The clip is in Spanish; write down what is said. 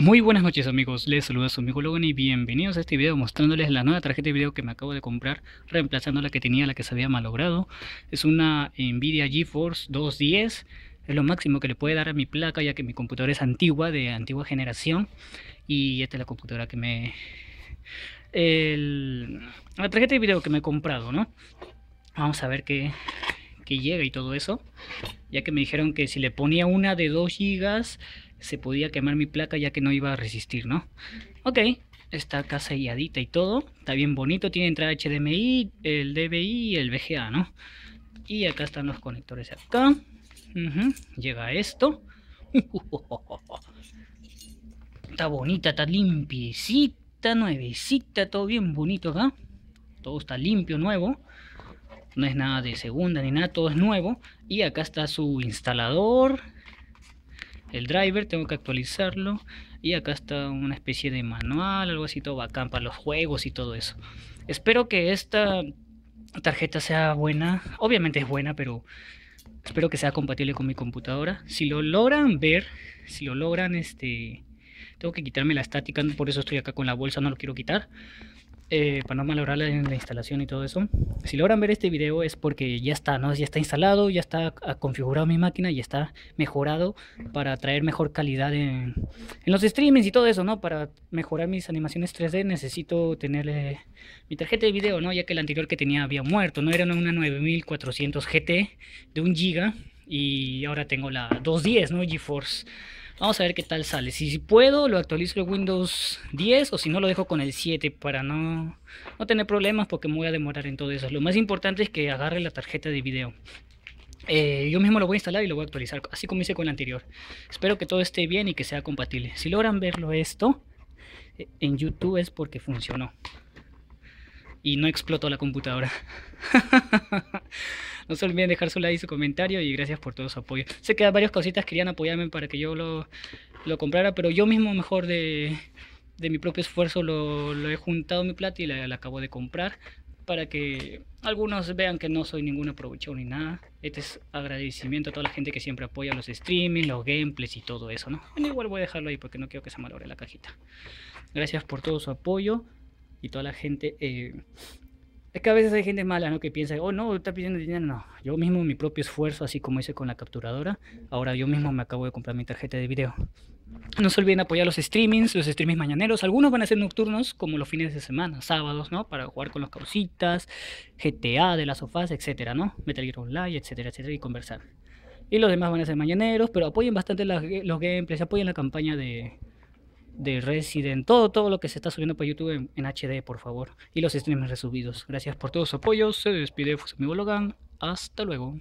Muy buenas noches amigos, les saluda su amigo Logan y bienvenidos a este video mostrándoles la nueva tarjeta de video que me acabo de comprar reemplazando la que tenía, la que se había malogrado es una Nvidia GeForce 210 es lo máximo que le puede dar a mi placa ya que mi computadora es antigua, de antigua generación y esta es la computadora que me... la tarjeta de video que me he comprado, ¿no? Vamos a ver qué, qué llega y todo eso ya que me dijeron que si le ponía una de 2 gigas se podía quemar mi placa ya que no iba a resistir, ¿no? Ok, está acá selladita y todo, está bien bonito, tiene entrada HDMI, el DBI y el VGA, ¿no? Y acá están los conectores acá, llega esto, está bonita, está limpiecita, nuevecita, todo bien bonito acá, todo está limpio, nuevo, no es nada de segunda ni nada, todo es nuevo, y acá está su instalador, el driver, tengo que actualizarlo. Y acá está una especie de manual, algo así todo bacán para los juegos y todo eso. Espero que esta tarjeta sea buena. Obviamente es buena, pero espero que sea compatible con mi computadora. Si lo logran ver, si lo logran, este... Tengo que quitarme la estática, por eso estoy acá con la bolsa, no lo quiero quitar. Eh, para no malograr la instalación y todo eso. Si logran ver este video es porque ya está, ¿no? Ya está instalado, ya está configurado mi máquina, y está mejorado para traer mejor calidad en, los streamings y todo eso, ¿no? Para mejorar mis animaciones 3D necesito tener mi tarjeta de video, ¿no? Ya que la anterior que tenía había muerto, ¿no? Era una 9400 GT de 1GB y ahora tengo la 210, ¿no? GeForce Vamos a ver qué tal sale. Si puedo, lo actualizo en Windows 10 o si no, lo dejo con el 7 para no, tener problemas porque me voy a demorar en todo eso. Lo más importante es que agarre la tarjeta de video. Eh, yo mismo lo voy a instalar y lo voy a actualizar, así como hice con el anterior. Espero que todo esté bien y que sea compatible. Si logran verlo esto eh, en YouTube es porque funcionó. Y no explotó la computadora. No se olviden dejar su like y su comentario y gracias por todo su apoyo. Sé que varias cositas querían apoyarme para que yo lo, comprara, pero yo mismo mejor de, mi propio esfuerzo lo, he juntado mi plata y la, acabo de comprar para que algunos vean que no soy ningún aprovechado ni nada. Este es agradecimiento a toda la gente que siempre apoya los streamings, los gameplays y todo eso, ¿no? igual voy a dejarlo ahí porque no quiero que se malore la cajita. Gracias por todo su apoyo y toda la gente eh, es que a veces hay gente mala, ¿no? Que piensa, oh, no, está pidiendo dinero. No, yo mismo, mi propio esfuerzo, así como hice con la capturadora, ahora yo mismo me acabo de comprar mi tarjeta de video. No se olviden apoyar los streamings, los streamings mañaneros. Algunos van a ser nocturnos, como los fines de semana, sábados, ¿no? Para jugar con los causitas, GTA, de las sofás, etcétera, ¿no? Metal Gear Online, etcétera, etcétera, y conversar. Y los demás van a ser mañaneros, pero apoyen bastante los gameplays, apoyen la campaña de, de Resident, todo, todo lo que se está subiendo para YouTube en, HD, por favor. Y los streams resubidos. Gracias por todos su apoyo. Se despide, mi Hasta luego.